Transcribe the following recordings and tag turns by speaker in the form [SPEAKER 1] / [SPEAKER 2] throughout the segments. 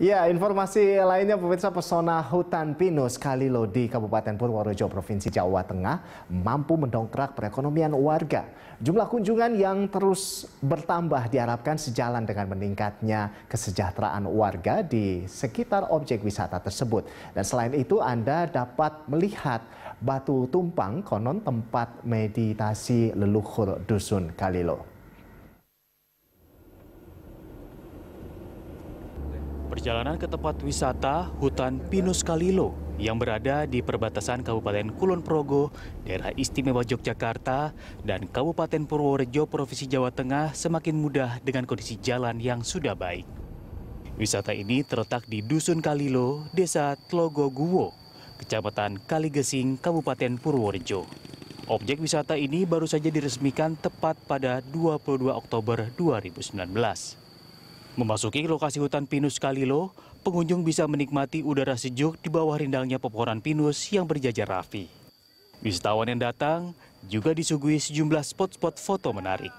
[SPEAKER 1] Ya, informasi lainnya pemirsa pesona hutan pinus Kalilo di Kabupaten Purworejo, Provinsi Jawa Tengah mampu mendongkrak perekonomian warga. Jumlah kunjungan yang terus bertambah diharapkan sejalan dengan meningkatnya kesejahteraan warga di sekitar objek wisata tersebut. Dan selain itu Anda dapat melihat batu tumpang konon tempat meditasi leluhur dusun Kalilo. Perjalanan ke tempat wisata hutan Pinus Kalilo yang berada di perbatasan Kabupaten Kulon Progo, Daerah Istimewa Yogyakarta, dan Kabupaten Purworejo, Provinsi Jawa Tengah semakin mudah dengan kondisi jalan yang sudah baik. Wisata ini terletak di Dusun Kalilo, Desa Tlogoguwo, Kecamatan Kaligesing, Kabupaten Purworejo. Objek wisata ini baru saja diresmikan tepat pada 22 Oktober 2019. Memasuki lokasi hutan pinus Kalilo, pengunjung bisa menikmati udara sejuk di bawah rindangnya pepohonan pinus yang berjajar rapi. Wisatawan yang datang juga disuguhi sejumlah spot-spot foto menarik.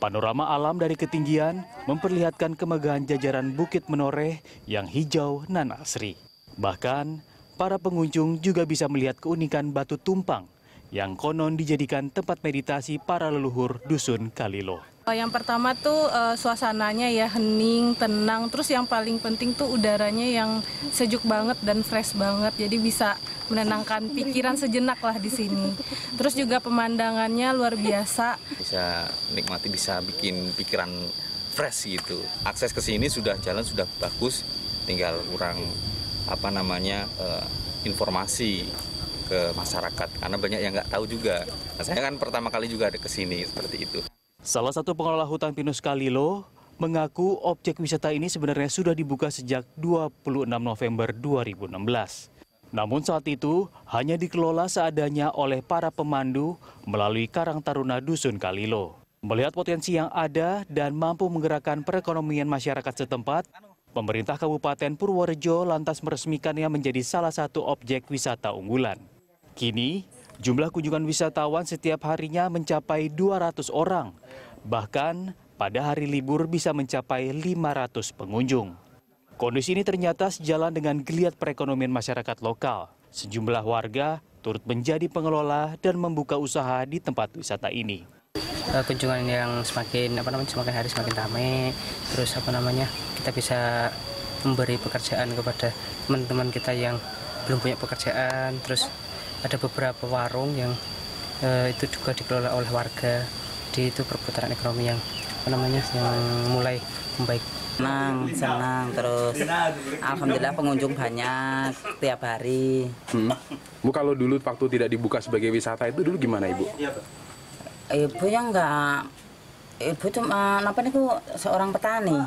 [SPEAKER 1] Panorama alam dari ketinggian memperlihatkan kemegahan jajaran Bukit Menoreh yang hijau nan asri. Bahkan, para pengunjung juga bisa melihat keunikan batu tumpang yang konon dijadikan tempat meditasi para leluhur Dusun Kalilo.
[SPEAKER 2] Eh, yang pertama tuh uh, suasananya ya hening, tenang, terus yang paling penting tuh udaranya yang sejuk banget dan fresh banget, jadi bisa menenangkan pikiran sejenak lah di sini. Terus juga pemandangannya luar biasa.
[SPEAKER 1] Bisa nikmati, bisa bikin pikiran fresh gitu. Akses ke sini sudah jalan sudah bagus, tinggal kurang apa namanya uh, informasi ke masyarakat karena banyak yang nggak tahu juga. Nah, saya kan pertama kali juga ada ke sini seperti itu. Salah satu pengelola hutan pinus Kalilo mengaku objek wisata ini sebenarnya sudah dibuka sejak 26 November 2016. Namun saat itu hanya dikelola seadanya oleh para pemandu melalui Karang Taruna Dusun Kalilo. Melihat potensi yang ada dan mampu menggerakkan perekonomian masyarakat setempat, pemerintah Kabupaten Purworejo lantas meresmikannya menjadi salah satu objek wisata unggulan. Kini, jumlah kunjungan wisatawan setiap harinya mencapai 200 orang. Bahkan, pada hari libur bisa mencapai 500 pengunjung. Kondisi ini ternyata sejalan dengan geliat perekonomian masyarakat lokal. Sejumlah warga turut menjadi pengelola dan membuka usaha di tempat wisata ini.
[SPEAKER 2] Eh, kunjungan yang semakin apa namanya semakin hari semakin ramai, terus apa namanya kita bisa memberi pekerjaan kepada teman-teman kita yang belum punya pekerjaan, terus ada beberapa warung yang e, itu juga dikelola oleh warga di itu perputaran ekonomi yang apa namanya yang mulai membaik senang senang terus alhamdulillah pengunjung banyak tiap hari hmm.
[SPEAKER 1] bu kalau dulu waktu tidak dibuka sebagai wisata itu dulu gimana ibu
[SPEAKER 2] iya, ibu yang enggak ibu cuma apa nih seorang petani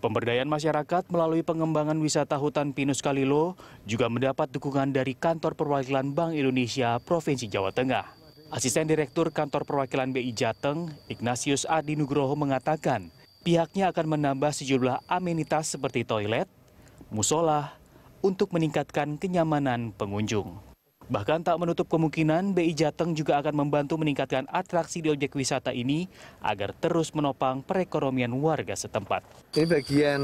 [SPEAKER 1] Pemberdayaan masyarakat melalui pengembangan wisata hutan Pinus Kalilo juga mendapat dukungan dari Kantor Perwakilan Bank Indonesia Provinsi Jawa Tengah. Asisten Direktur Kantor Perwakilan BI Jateng, Ignatius Adi Nugroho mengatakan, pihaknya akan menambah sejumlah amenitas seperti toilet, musola, untuk meningkatkan kenyamanan pengunjung. Bahkan tak menutup kemungkinan BI Jateng juga akan membantu meningkatkan atraksi di objek wisata ini agar terus menopang perekonomian warga setempat.
[SPEAKER 2] Ini bagian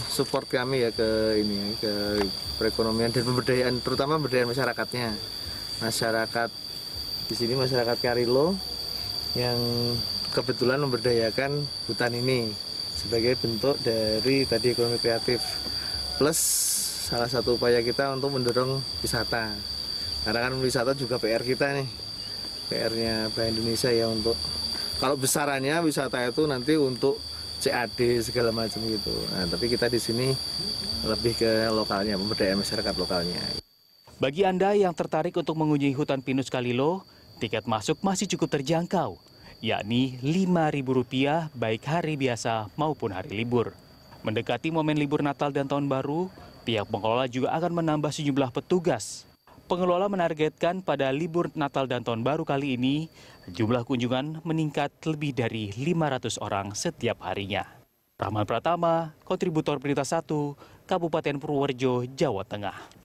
[SPEAKER 2] support kami ya ke ini ke perekonomian dan pemberdayaan terutama pemberdayaan masyarakatnya. Masyarakat di sini masyarakat Karilo yang kebetulan memberdayakan hutan ini sebagai bentuk dari tadi ekonomi kreatif plus salah satu upaya kita untuk mendorong wisata karena kan wisata juga PR kita nih PR-nya Bank Indonesia ya untuk kalau besarannya wisata itu nanti untuk CAD segala macam gitu. Nah, tapi kita di sini lebih ke lokalnya, pemberdayaan masyarakat lokalnya. Bagi Anda
[SPEAKER 1] yang tertarik untuk mengunjungi hutan pinus Kalilo, tiket masuk masih cukup terjangkau, yakni Rp5.000 baik hari biasa maupun hari libur. Mendekati momen libur Natal dan Tahun Baru, pihak pengelola juga akan menambah sejumlah petugas Pengelola menargetkan pada libur Natal dan Tahun Baru kali ini, jumlah kunjungan meningkat lebih dari 500 orang setiap harinya. Rahman Pratama, kontributor Berita 1, Kabupaten Purworejo, Jawa Tengah.